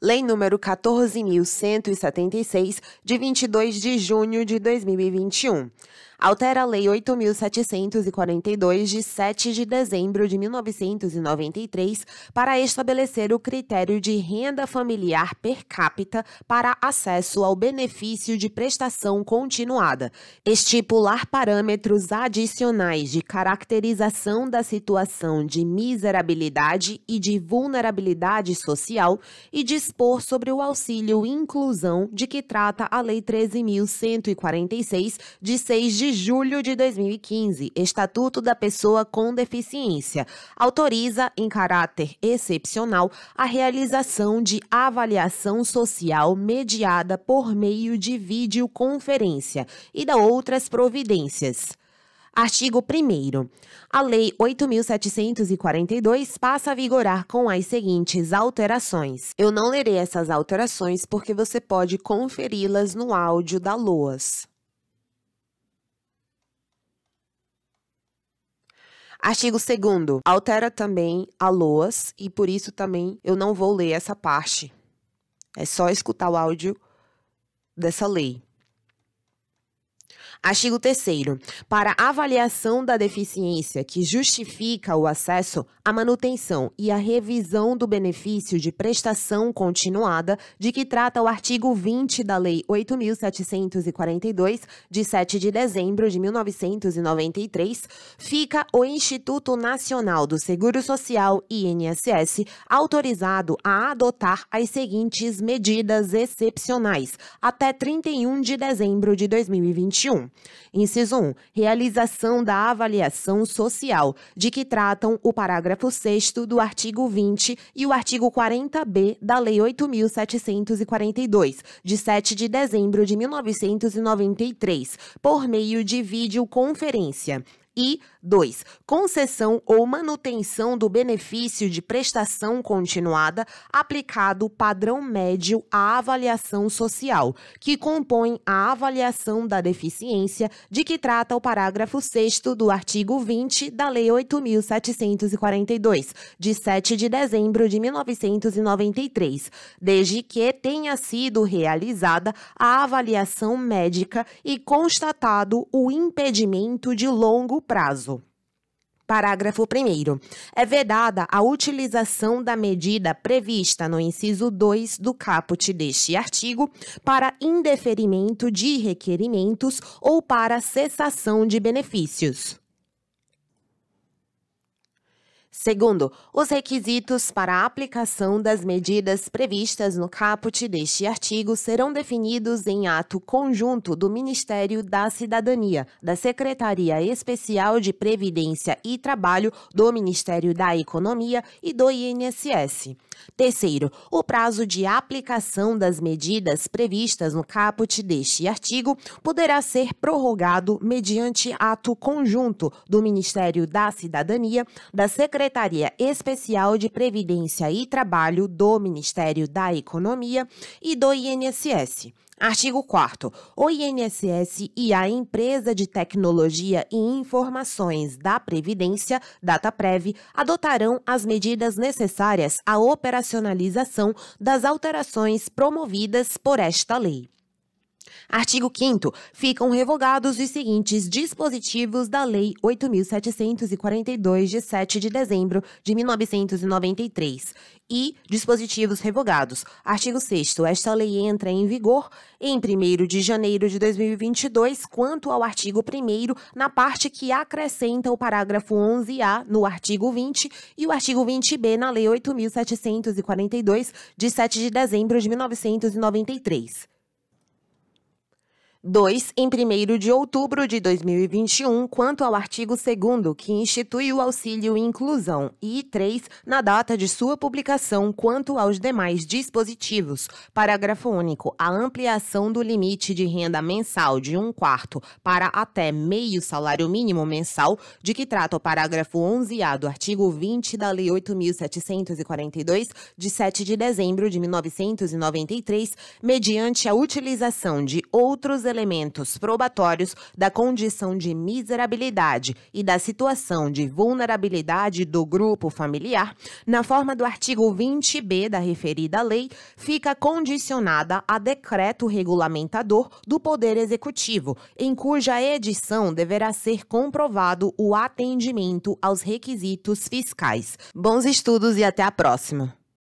Lei número 14.176, de 22 de junho de 2021. Altera a Lei 8.742, de 7 de dezembro de 1993, para estabelecer o critério de renda familiar per capita para acesso ao benefício de prestação continuada, estipular parâmetros adicionais de caracterização da situação de miserabilidade e de vulnerabilidade social e de dispor sobre o auxílio inclusão de que trata a Lei 13.146, de 6 de julho de 2015, Estatuto da Pessoa com Deficiência, autoriza, em caráter excepcional, a realização de avaliação social mediada por meio de videoconferência e da outras providências. Artigo 1. A Lei 8.742 passa a vigorar com as seguintes alterações. Eu não lerei essas alterações porque você pode conferi-las no áudio da LOAS. Artigo 2. Altera também a LOAS e por isso também eu não vou ler essa parte. É só escutar o áudio dessa lei. Artigo 3. Para avaliação da deficiência que justifica o acesso, a manutenção e a revisão do benefício de prestação continuada de que trata o artigo 20 da Lei 8.742, de 7 de dezembro de 1993, fica o Instituto Nacional do Seguro Social, INSS, autorizado a adotar as seguintes medidas excepcionais até 31 de dezembro de 2021. Inciso 1. Realização da avaliação social, de que tratam o parágrafo 6 do artigo 20 e o artigo 40b da Lei 8.742, de 7 de dezembro de 1993, por meio de videoconferência. E 2. Concessão ou manutenção do benefício de prestação continuada aplicado o padrão médio à avaliação social, que compõe a avaliação da deficiência de que trata o parágrafo 6 do artigo 20 da Lei 8.742, de 7 de dezembro de 1993, desde que tenha sido realizada a avaliação médica e constatado o impedimento de longo prazo. Parágrafo 1. É vedada a utilização da medida prevista no inciso 2 do caput deste artigo para indeferimento de requerimentos ou para cessação de benefícios. Segundo, os requisitos para a aplicação das medidas previstas no caput deste artigo serão definidos em ato conjunto do Ministério da Cidadania, da Secretaria Especial de Previdência e Trabalho, do Ministério da Economia e do INSS. Terceiro, o prazo de aplicação das medidas previstas no caput deste artigo poderá ser prorrogado mediante ato conjunto do Ministério da Cidadania, da Secretaria Secretaria Especial de Previdência e Trabalho do Ministério da Economia e do INSS. Artigo 4. O INSS e a Empresa de Tecnologia e Informações da Previdência, DataPrev, adotarão as medidas necessárias à operacionalização das alterações promovidas por esta lei. Artigo 5 Ficam revogados os seguintes dispositivos da Lei 8742 de 7 de dezembro de 1993 e dispositivos revogados. Artigo 6 Esta lei entra em vigor em 1 de janeiro de 2022, quanto ao artigo 1 na parte que acrescenta o parágrafo 11A no artigo 20 e o artigo 20B na Lei 8742 de 7 de dezembro de 1993. 2. Em 1 de outubro de 2021, quanto ao artigo 2, que institui o auxílio inclusão, e 3. Na data de sua publicação, quanto aos demais dispositivos. Parágrafo único. A ampliação do limite de renda mensal de um quarto para até meio salário mínimo mensal, de que trata o parágrafo 11A do artigo 20 da Lei 8.742, de 7 de dezembro de 1993, mediante a utilização de outros elementos probatórios da condição de miserabilidade e da situação de vulnerabilidade do grupo familiar, na forma do artigo 20b da referida lei, fica condicionada a decreto regulamentador do Poder Executivo, em cuja edição deverá ser comprovado o atendimento aos requisitos fiscais. Bons estudos e até a próxima!